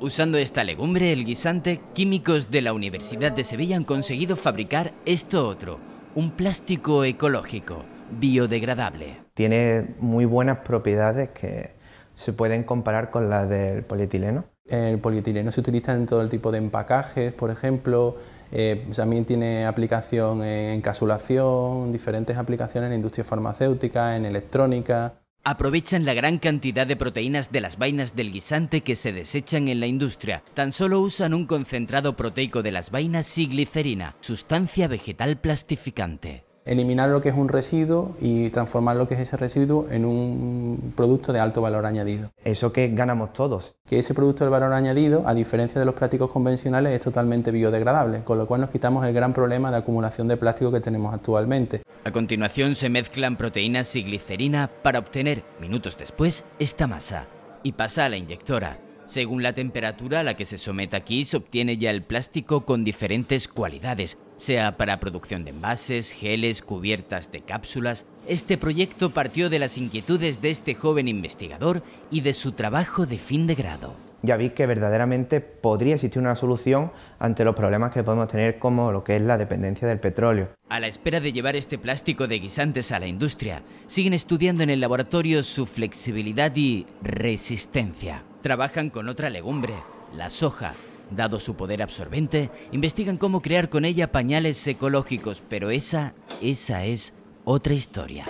Usando esta legumbre, el guisante, químicos de la Universidad de Sevilla han conseguido fabricar esto otro, un plástico ecológico, biodegradable. Tiene muy buenas propiedades que se pueden comparar con las del polietileno. El polietileno se utiliza en todo el tipo de empacajes, por ejemplo, eh, también tiene aplicación en casulación, diferentes aplicaciones en industria farmacéutica, en electrónica aprovechan la gran cantidad de proteínas de las vainas del guisante que se desechan en la industria. Tan solo usan un concentrado proteico de las vainas y glicerina, sustancia vegetal plastificante eliminar lo que es un residuo y transformar lo que es ese residuo en un producto de alto valor añadido. ¿Eso que ganamos todos? Que ese producto de valor añadido, a diferencia de los plásticos convencionales, es totalmente biodegradable, con lo cual nos quitamos el gran problema de acumulación de plástico que tenemos actualmente. A continuación se mezclan proteínas y glicerina para obtener, minutos después, esta masa y pasa a la inyectora. Según la temperatura a la que se somete aquí, se obtiene ya el plástico con diferentes cualidades, sea para producción de envases, geles, cubiertas de cápsulas. Este proyecto partió de las inquietudes de este joven investigador y de su trabajo de fin de grado. Ya vi que verdaderamente podría existir una solución ante los problemas que podemos tener como lo que es la dependencia del petróleo. A la espera de llevar este plástico de guisantes a la industria, siguen estudiando en el laboratorio su flexibilidad y resistencia. Trabajan con otra legumbre, la soja. Dado su poder absorbente, investigan cómo crear con ella pañales ecológicos, pero esa, esa es otra historia.